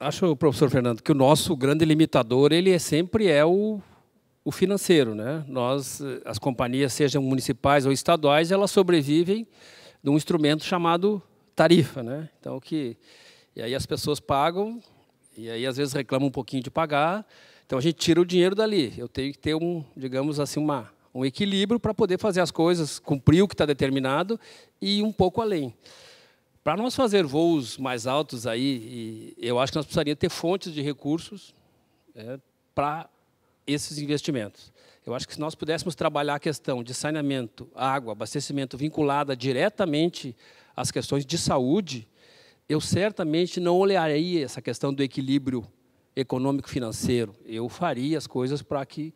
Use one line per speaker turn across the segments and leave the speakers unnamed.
acho, professor Fernando, que o nosso grande limitador ele é, sempre é o, o financeiro. Né? Nós, as companhias, sejam municipais ou estaduais, elas sobrevivem de um instrumento chamado tarifa. Né? Então, que, e aí as pessoas pagam, e aí às vezes reclamam um pouquinho de pagar, então a gente tira o dinheiro dali. Eu tenho que ter um, digamos assim, uma, um equilíbrio para poder fazer as coisas, cumprir o que está determinado e ir um pouco além. Para nós fazer voos mais altos aí, eu acho que nós precisaríamos ter fontes de recursos é, para esses investimentos. Eu acho que se nós pudéssemos trabalhar a questão de saneamento, água, abastecimento vinculada diretamente às questões de saúde, eu certamente não olharia essa questão do equilíbrio econômico-financeiro. Eu faria as coisas para que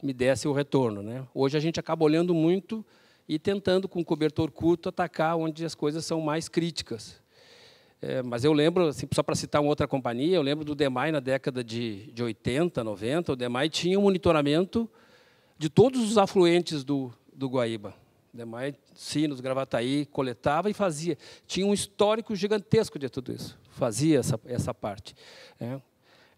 me desse o retorno. Né? Hoje a gente acaba olhando muito e tentando, com cobertor curto, atacar onde as coisas são mais críticas. É, mas eu lembro, assim, só para citar uma outra companhia, eu lembro do DEMAI na década de, de 80, 90. O DEMAI tinha um monitoramento de todos os afluentes do, do Guaíba. O DEMAI, Sinos, Gravataí, coletava e fazia. Tinha um histórico gigantesco de tudo isso. Fazia essa, essa parte. É.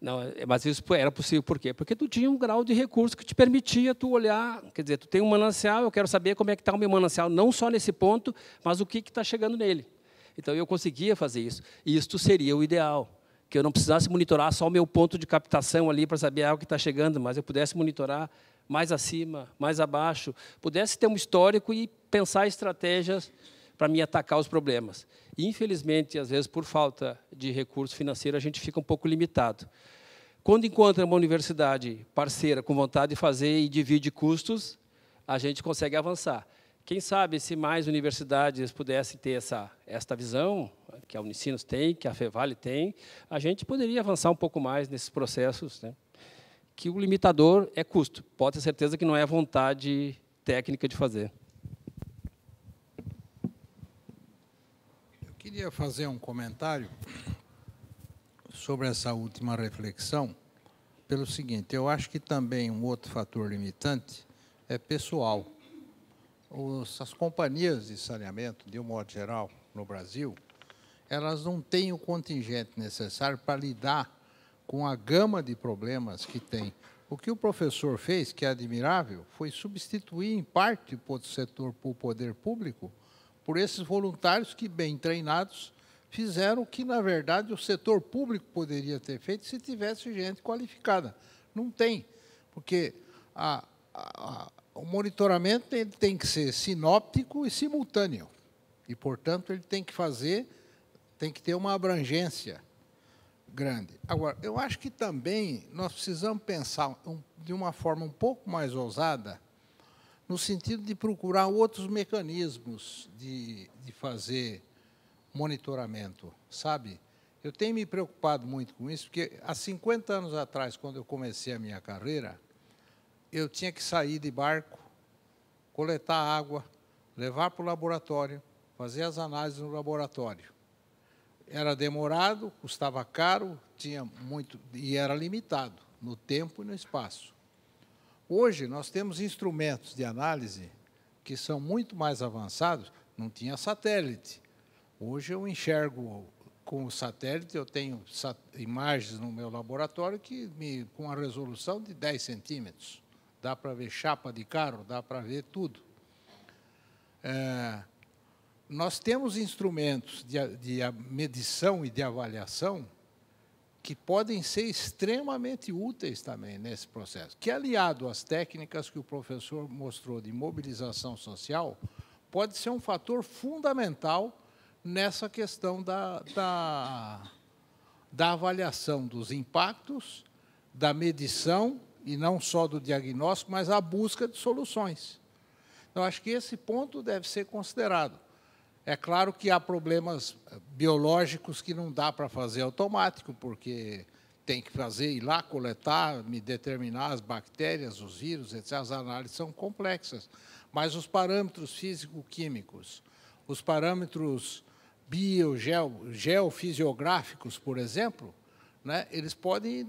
Não, mas isso era possível por quê? Porque tu tinha um grau de recurso que te permitia tu olhar, quer dizer, tu tem um manancial, eu quero saber como é que está o meu manancial, não só nesse ponto, mas o que está chegando nele. Então eu conseguia fazer isso. E isto seria o ideal, que eu não precisasse monitorar só o meu ponto de captação ali para saber algo ah, que está chegando, mas eu pudesse monitorar mais acima, mais abaixo, pudesse ter um histórico e pensar estratégias para me atacar os problemas. E, infelizmente, às vezes, por falta de recurso financeiro, a gente fica um pouco limitado. Quando encontra uma universidade parceira com vontade de fazer e divide custos, a gente consegue avançar. Quem sabe se mais universidades pudessem ter essa, esta visão, que a Unicinos tem, que a Fevale tem, a gente poderia avançar um pouco mais nesses processos, né? que o limitador é custo. Pode ter certeza que não é vontade técnica de fazer.
queria fazer um comentário sobre essa última reflexão, pelo seguinte: eu acho que também um outro fator limitante é pessoal. Os, as companhias de saneamento, de um modo geral, no Brasil, elas não têm o contingente necessário para lidar com a gama de problemas que tem. O que o professor fez, que é admirável, foi substituir em parte o setor por poder público por esses voluntários que, bem treinados, fizeram o que, na verdade, o setor público poderia ter feito se tivesse gente qualificada. Não tem, porque a, a, a, o monitoramento ele tem que ser sinóptico e simultâneo. E, portanto, ele tem que fazer, tem que ter uma abrangência grande. Agora, eu acho que também nós precisamos pensar um, de uma forma um pouco mais ousada no sentido de procurar outros mecanismos de, de fazer monitoramento, sabe? Eu tenho me preocupado muito com isso, porque há 50 anos atrás, quando eu comecei a minha carreira, eu tinha que sair de barco, coletar água, levar para o laboratório, fazer as análises no laboratório. Era demorado, custava caro, tinha muito e era limitado no tempo e no espaço. Hoje nós temos instrumentos de análise que são muito mais avançados, não tinha satélite. Hoje eu enxergo com o satélite, eu tenho sat imagens no meu laboratório que me, com a resolução de 10 centímetros. Dá para ver chapa de carro, dá para ver tudo. É, nós temos instrumentos de, de medição e de avaliação que podem ser extremamente úteis também nesse processo, que aliado às técnicas que o professor mostrou de mobilização social, pode ser um fator fundamental nessa questão da, da, da avaliação dos impactos, da medição, e não só do diagnóstico, mas a busca de soluções. Então, acho que esse ponto deve ser considerado. É claro que há problemas biológicos que não dá para fazer automático, porque tem que fazer ir lá coletar, me determinar as bactérias, os vírus, etc. As análises são complexas, mas os parâmetros físico-químicos, os parâmetros bio, geofisiográficos, por exemplo, né, eles podem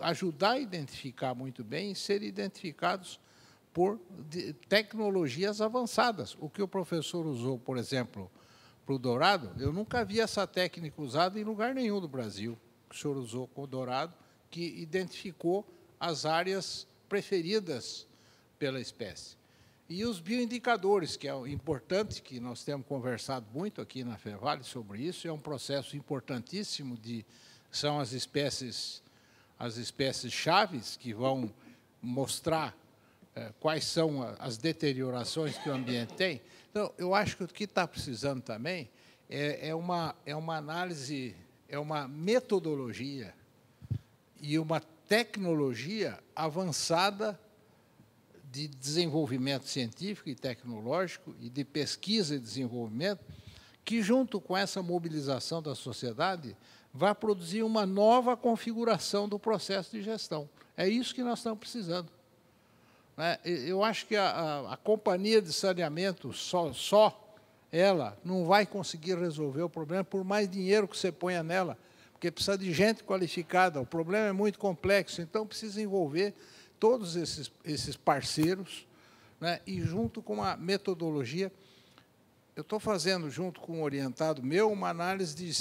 ajudar a identificar muito bem e ser identificados por tecnologias avançadas. O que o professor usou, por exemplo, para o Dourado, eu nunca vi essa técnica usada em lugar nenhum do Brasil, que o senhor usou com o Dourado, que identificou as áreas preferidas pela espécie. E os bioindicadores, que é importante, que nós temos conversado muito aqui na Fevale sobre isso, é um processo importantíssimo de são as espécies as espécies chaves que vão mostrar é, quais são as deteriorações que o ambiente tem. Então, eu acho que o que está precisando também é, é, uma, é uma análise, é uma metodologia e uma tecnologia avançada de desenvolvimento científico e tecnológico e de pesquisa e desenvolvimento que, junto com essa mobilização da sociedade, vai produzir uma nova configuração do processo de gestão. É isso que nós estamos precisando. Né? Eu acho que a, a, a companhia de saneamento só, só, ela não vai conseguir resolver o problema por mais dinheiro que você ponha nela, porque precisa de gente qualificada. O problema é muito complexo, então precisa envolver todos esses, esses parceiros né, e junto com a metodologia. Eu estou fazendo, junto com um orientado meu, uma análise de,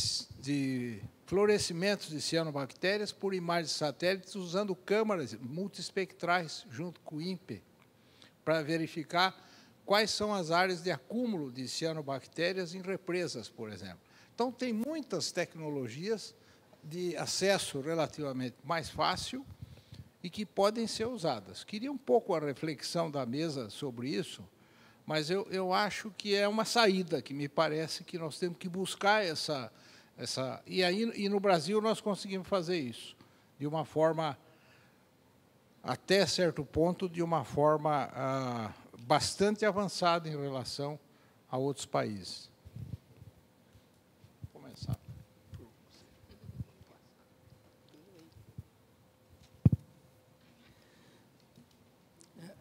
de florescimento de cianobactérias por imagens satélites usando câmaras multiespectrais junto com o INPE para verificar quais são as áreas de acúmulo de cianobactérias em represas, por exemplo. Então, tem muitas tecnologias de acesso relativamente mais fácil e que podem ser usadas. Queria um pouco a reflexão da mesa sobre isso, mas eu, eu acho que é uma saída, que me parece que nós temos que buscar essa essa, e, aí, e no Brasil nós conseguimos fazer isso, de uma forma, até certo ponto, de uma forma ah, bastante avançada em relação a outros países. Vou
começar.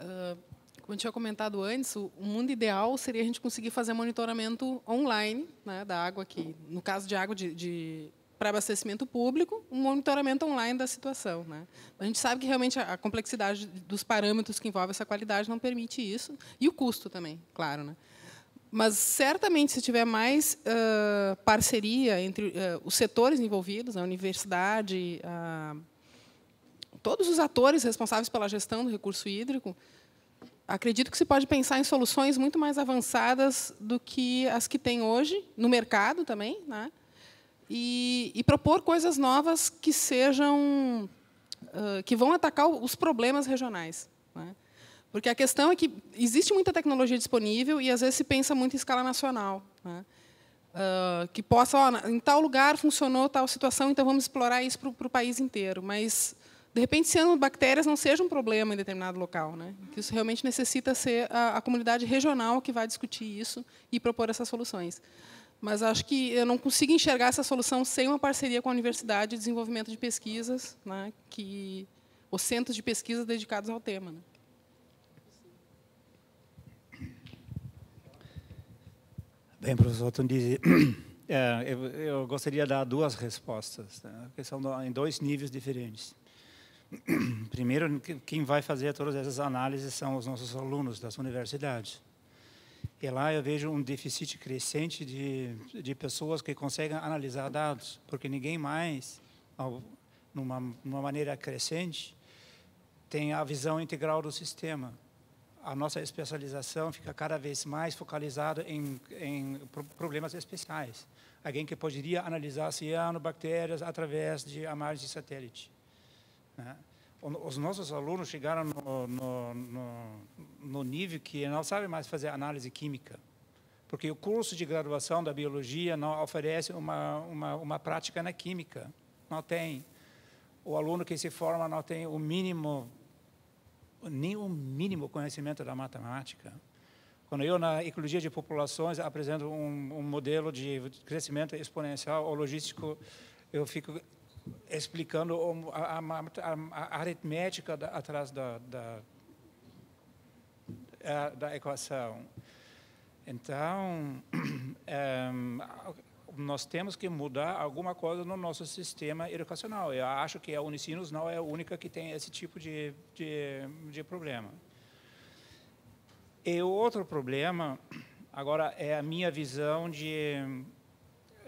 Uh, como eu tinha comentado antes, o mundo ideal seria a gente conseguir fazer monitoramento online né, da água aqui, no caso de água de, de para abastecimento público, um monitoramento online da situação. Né? A gente sabe que realmente a, a complexidade dos parâmetros que envolve essa qualidade não permite isso, e o custo também, claro. Né? Mas, certamente, se tiver mais uh, parceria entre uh, os setores envolvidos, a universidade, uh, todos os atores responsáveis pela gestão do recurso hídrico, acredito que se pode pensar em soluções muito mais avançadas do que as que tem hoje, no mercado também, né? e, e, propor coisas novas que sejam uh, que vão atacar os problemas regionais. Né? Porque a questão é que existe muita tecnologia disponível e às vezes se pensa muito em escala nacional. Né? Uh, que possa, ó, em tal lugar funcionou tal situação, então vamos explorar isso para o país inteiro. Mas de repente, bactérias não seja um problema em determinado local. Né? Que isso realmente necessita ser a, a, comunidade regional que vai discutir isso e propor essas soluções. Mas acho que eu não consigo enxergar essa solução sem uma parceria com a universidade de desenvolvimento de pesquisas, né? que, os centros de pesquisa dedicados ao tema. Né?
Bem, professor Tundizi, é, eu, gostaria de dar duas respostas, né? que são em dois níveis diferentes. Primeiro, quem vai fazer todas essas análises são os nossos alunos das universidades. E lá eu vejo um déficit crescente de, de pessoas que conseguem analisar dados, porque ninguém mais, numa, numa maneira crescente, tem a visão integral do sistema. A nossa especialização fica cada vez mais focalizada em, em problemas especiais. Alguém que poderia analisar cianobactérias através de imagens de satélite né? Os nossos alunos chegaram no, no, no, no nível que não sabem mais fazer análise química, porque o curso de graduação da biologia não oferece uma, uma, uma prática na química, não tem. O aluno que se forma não tem o mínimo, nem o mínimo conhecimento da matemática. Quando eu, na Ecologia de Populações, apresento um, um modelo de crescimento exponencial ou logístico, eu fico explicando a, a, a aritmética da, atrás da, da, da, equação. Então, eh, nós temos que mudar alguma coisa no nosso sistema educacional. Eu acho que a Unicinos não é a única que tem esse tipo de, de, de problema. E o outro problema, agora, é a minha visão de,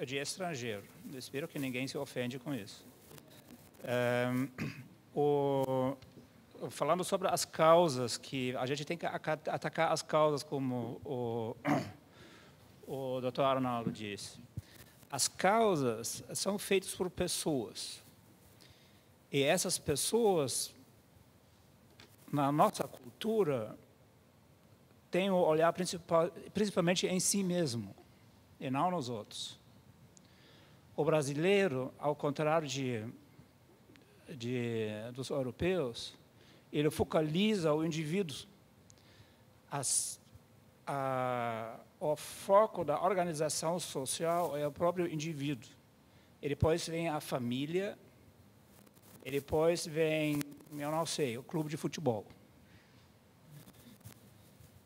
de estrangeiro. espero que ninguém se ofende com isso o, falando sobre as causas, que a gente tem que atacar as causas, como o, o Dr. Arnaldo disse. As causas são feitas por pessoas. E essas pessoas, na nossa cultura, têm o olhar principalmente em si mesmo, e não nos outros. O brasileiro, ao contrário de de, dos europeus, ele focaliza o indivíduo. As, a, o foco da organização social é o próprio indivíduo. E depois vem a família, e depois vem, eu não sei, o clube de futebol.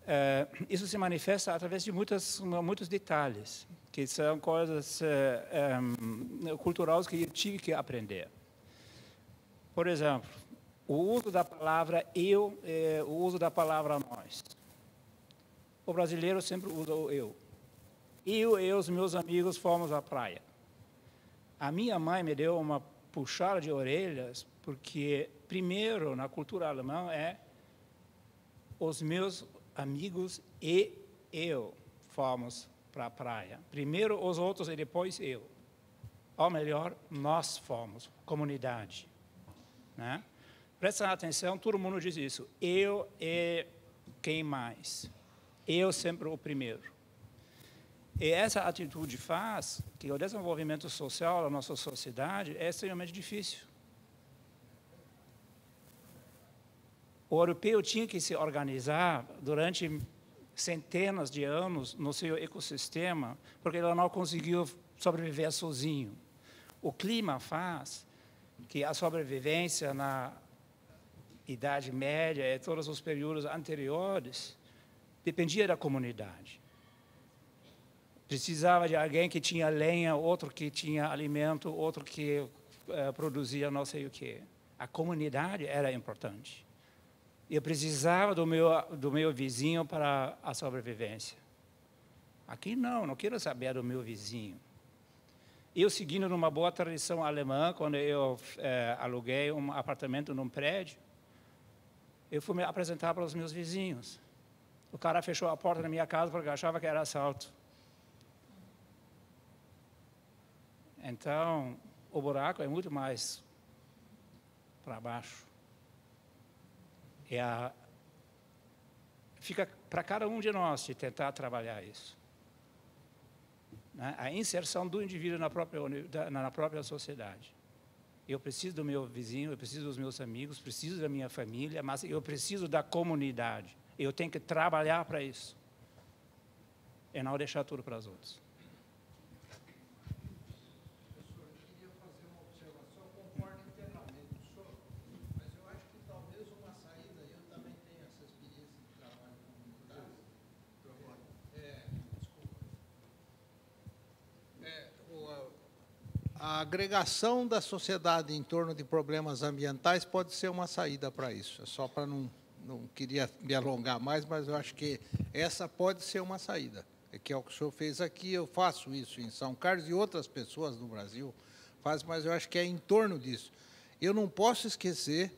É, isso se manifesta através de muitas, muitos detalhes, que são coisas é, é, culturais que eu tive que aprender. Por exemplo, o uso da palavra eu, é, o uso da palavra nós. O brasileiro sempre usa o eu. Eu e os meus amigos fomos à praia. A minha mãe me deu uma puxada de orelhas, porque, primeiro, na cultura alemã é os meus amigos e eu fomos para a praia. Primeiro os outros e depois eu. Ou melhor, nós fomos, comunidade. Né? Presta atenção, todo mundo diz isso. Eu e quem mais? Eu sempre o primeiro. E essa atitude faz que o desenvolvimento social da nossa sociedade é extremamente difícil. O europeu tinha que se organizar durante centenas de anos no seu ecossistema, porque ele não conseguiu sobreviver sozinho. O clima faz que a sobrevivência na Idade Média e todos os períodos anteriores dependia da comunidade. Precisava de alguém que tinha lenha, outro que tinha alimento, outro que eh, produzia não sei o que. A comunidade era importante. Eu precisava do meu, do meu vizinho para a sobrevivência. Aqui não, não quero saber do meu vizinho. Eu, seguindo numa boa tradição alemã, quando eu é, aluguei um apartamento num prédio, eu fui me apresentar para os meus vizinhos. O cara fechou a porta da minha casa porque achava que era assalto. Então, o buraco é muito mais para baixo. É a... Fica para cada um de nós de tentar trabalhar isso né, a inserção do indivíduo na própria, na própria sociedade. Eu preciso do meu vizinho, eu preciso dos meus amigos, preciso da minha família, mas eu preciso da comunidade. Eu tenho que trabalhar para isso. E é não deixar tudo para os outros.
agregação da sociedade em torno de problemas ambientais pode ser uma saída para isso. É Só para não, não queria me alongar mais, mas eu acho que essa pode ser uma saída. É que é o que o senhor fez aqui, eu faço isso em São Carlos e outras pessoas no Brasil fazem, mas eu acho que é em torno disso. Eu não posso esquecer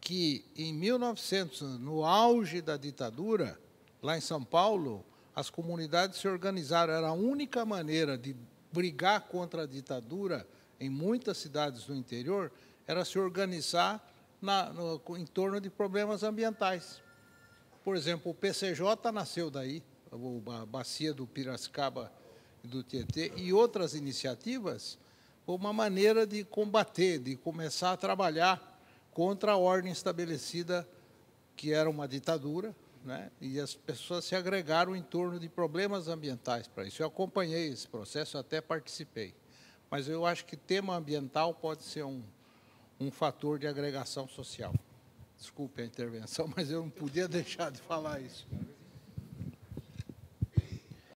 que em 1900, no auge da ditadura, lá em São Paulo, as comunidades se organizaram, era a única maneira de brigar contra a ditadura em muitas cidades do interior era se organizar na, no, em torno de problemas ambientais. Por exemplo, o PCJ nasceu daí, a bacia do Piracicaba e do Tietê, e outras iniciativas, uma maneira de combater, de começar a trabalhar contra a ordem estabelecida, que era uma ditadura, né? e as pessoas se agregaram em torno de problemas ambientais para isso. Eu acompanhei esse processo, até participei. Mas eu acho que tema ambiental pode ser um, um fator de agregação social. Desculpe a intervenção, mas eu não podia deixar de falar isso.